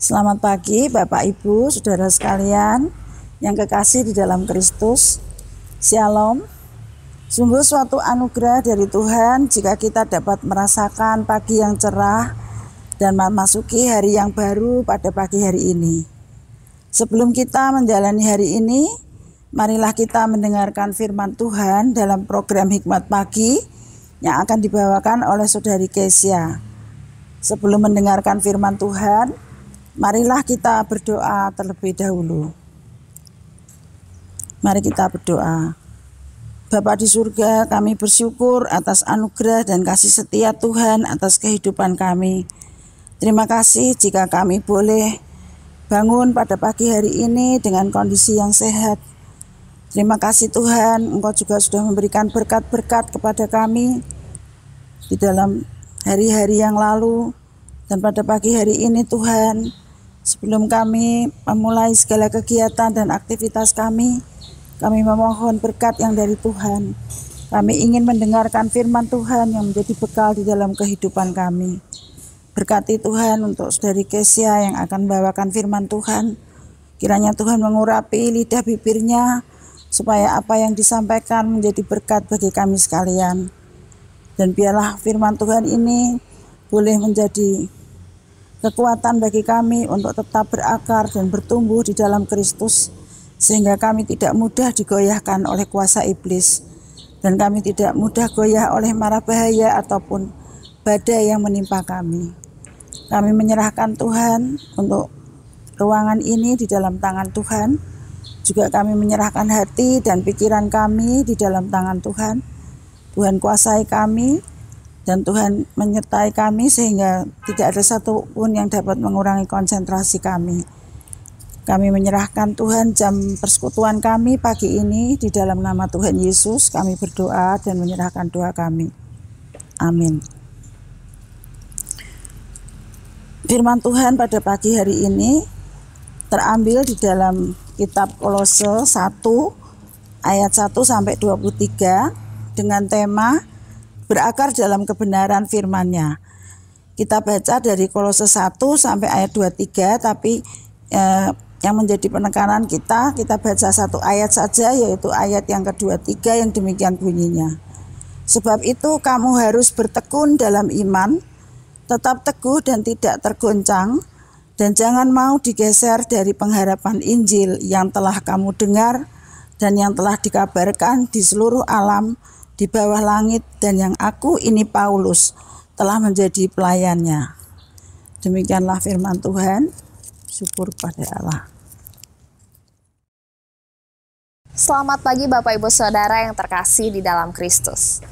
Selamat pagi Bapak Ibu, Saudara sekalian yang kekasih di dalam Kristus. Shalom. Sungguh suatu anugerah dari Tuhan jika kita dapat merasakan pagi yang cerah dan memasuki hari yang baru pada pagi hari ini. Sebelum kita menjalani hari ini, marilah kita mendengarkan firman Tuhan dalam program Hikmat Pagi yang akan dibawakan oleh Saudari Kesia. Sebelum mendengarkan firman Tuhan, Marilah kita berdoa terlebih dahulu. Mari kita berdoa. Bapa di surga, kami bersyukur atas anugerah dan kasih setia Tuhan atas kehidupan kami. Terima kasih jika kami boleh bangun pada pagi hari ini dengan kondisi yang sehat. Terima kasih Tuhan, Engkau juga sudah memberikan berkat-berkat kepada kami di dalam hari-hari yang lalu dan pada pagi hari ini Tuhan, Sebelum kami memulai segala kegiatan dan aktivitas kami, kami memohon berkat yang dari Tuhan. Kami ingin mendengarkan firman Tuhan yang menjadi bekal di dalam kehidupan kami. Berkati Tuhan untuk saudari Kesia yang akan membawakan firman Tuhan. Kiranya Tuhan mengurapi lidah bibirnya supaya apa yang disampaikan menjadi berkat bagi kami sekalian. Dan biarlah firman Tuhan ini boleh menjadi kekuatan bagi kami untuk tetap berakar dan bertumbuh di dalam Kristus, sehingga kami tidak mudah digoyahkan oleh kuasa iblis, dan kami tidak mudah goyah oleh mara bahaya ataupun badai yang menimpa kami. Kami menyerahkan Tuhan untuk ruangan ini di dalam tangan Tuhan. Juga kami menyerahkan hati dan pikiran kami di dalam tangan Tuhan. Tuhan kuasai kami, dan Tuhan menyertai kami sehingga tidak ada satu pun yang dapat mengurangi konsentrasi kami. Kami menyerahkan Tuhan jam persekutuan kami pagi ini di dalam nama Tuhan Yesus kami berdoa dan menyerahkan doa kami. Amin. Firman Tuhan pada pagi hari ini terambil di dalam kitab Kolose 1 ayat 1 sampai 23 dengan tema berakar dalam kebenaran firman-Nya. Kita baca dari Kolose 1 sampai ayat 23 tapi eh, yang menjadi penekanan kita kita baca satu ayat saja yaitu ayat yang ke-23 yang demikian bunyinya sebab itu kamu harus bertekun dalam iman tetap teguh dan tidak tergoncang dan jangan mau digeser dari pengharapan Injil yang telah kamu dengar dan yang telah dikabarkan di seluruh alam di bawah langit dan yang aku ini Paulus telah menjadi pelayannya. Demikianlah firman Tuhan. Syukur pada Allah. Selamat pagi Bapak Ibu Saudara yang terkasih di dalam Kristus.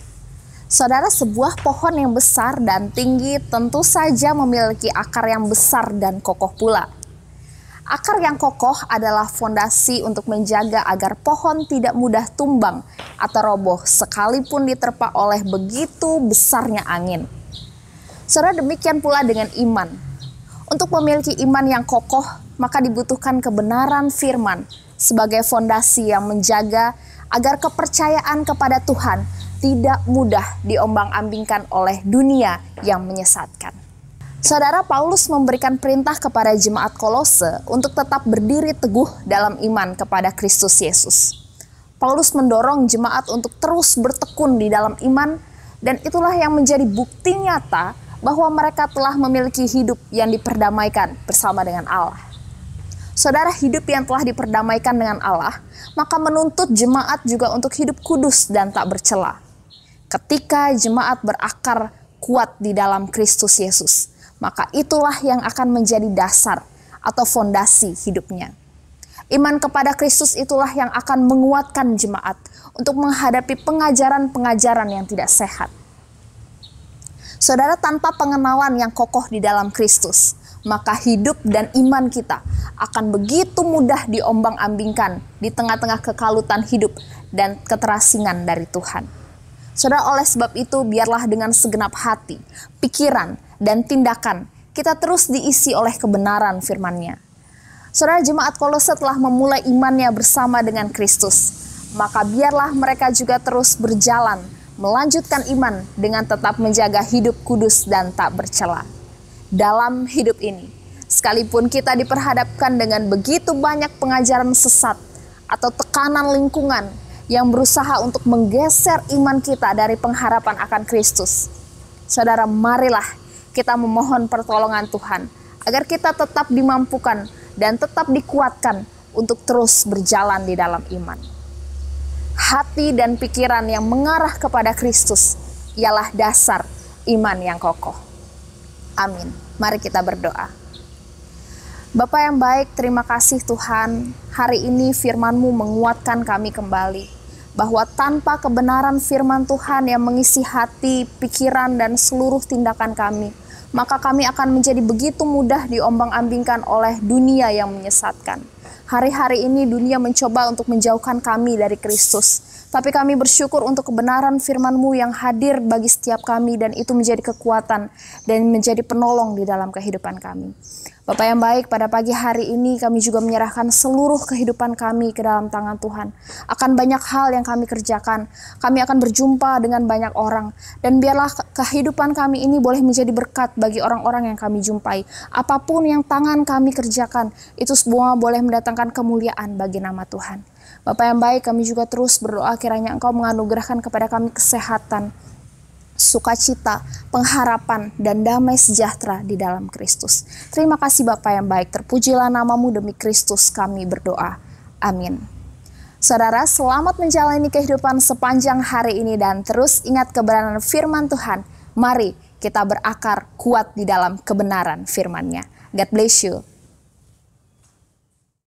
Saudara, sebuah pohon yang besar dan tinggi tentu saja memiliki akar yang besar dan kokoh pula. Akar yang kokoh adalah fondasi untuk menjaga agar pohon tidak mudah tumbang atau roboh sekalipun diterpa oleh begitu besarnya angin. Saudara demikian pula dengan iman. Untuk memiliki iman yang kokoh, maka dibutuhkan kebenaran firman sebagai fondasi yang menjaga agar kepercayaan kepada Tuhan tidak mudah diombang-ambingkan oleh dunia yang menyesatkan. Saudara Paulus memberikan perintah kepada jemaat Kolose untuk tetap berdiri teguh dalam iman kepada Kristus Yesus. Paulus mendorong jemaat untuk terus bertekun di dalam iman dan itulah yang menjadi bukti nyata bahwa mereka telah memiliki hidup yang diperdamaikan bersama dengan Allah. Saudara hidup yang telah diperdamaikan dengan Allah, maka menuntut jemaat juga untuk hidup kudus dan tak bercela. Ketika jemaat berakar kuat di dalam Kristus Yesus, maka itulah yang akan menjadi dasar atau fondasi hidupnya. Iman kepada Kristus itulah yang akan menguatkan jemaat untuk menghadapi pengajaran-pengajaran yang tidak sehat. Saudara, tanpa pengenalan yang kokoh di dalam Kristus, maka hidup dan iman kita akan begitu mudah diombang-ambingkan di tengah-tengah kekalutan hidup dan keterasingan dari Tuhan. Saudara, oleh sebab itu, biarlah dengan segenap hati, pikiran, dan tindakan kita terus diisi oleh kebenaran firman-Nya. Saudara jemaat Kolose telah memulai imannya bersama dengan Kristus, maka biarlah mereka juga terus berjalan melanjutkan iman dengan tetap menjaga hidup kudus dan tak bercela. Dalam hidup ini, sekalipun kita diperhadapkan dengan begitu banyak pengajaran sesat atau tekanan lingkungan yang berusaha untuk menggeser iman kita dari pengharapan akan Kristus. Saudara, marilah kita memohon pertolongan Tuhan agar kita tetap dimampukan dan tetap dikuatkan untuk terus berjalan di dalam iman. Hati dan pikiran yang mengarah kepada Kristus ialah dasar iman yang kokoh. Amin. Mari kita berdoa. Bapak yang baik, terima kasih Tuhan. Hari ini firman-Mu menguatkan kami kembali bahwa tanpa kebenaran firman Tuhan yang mengisi hati, pikiran, dan seluruh tindakan kami, maka kami akan menjadi begitu mudah diombang-ambingkan oleh dunia yang menyesatkan. Hari-hari ini dunia mencoba untuk menjauhkan kami dari Kristus. Tapi kami bersyukur untuk kebenaran firman-Mu yang hadir bagi setiap kami dan itu menjadi kekuatan dan menjadi penolong di dalam kehidupan kami. Bapak yang baik, pada pagi hari ini kami juga menyerahkan seluruh kehidupan kami ke dalam tangan Tuhan. Akan banyak hal yang kami kerjakan, kami akan berjumpa dengan banyak orang. Dan biarlah kehidupan kami ini boleh menjadi berkat bagi orang-orang yang kami jumpai. Apapun yang tangan kami kerjakan, itu semua boleh mendatangkan kemuliaan bagi nama Tuhan. Bapak yang baik, kami juga terus berdoa kiranya Engkau menganugerahkan kepada kami kesehatan, sukacita, pengharapan, dan damai sejahtera di dalam Kristus. Terima kasih Bapak yang baik, terpujilah namamu demi Kristus kami berdoa. Amin. Saudara, selamat menjalani kehidupan sepanjang hari ini dan terus ingat keberanian firman Tuhan. Mari kita berakar kuat di dalam kebenaran firman-Nya. God bless you.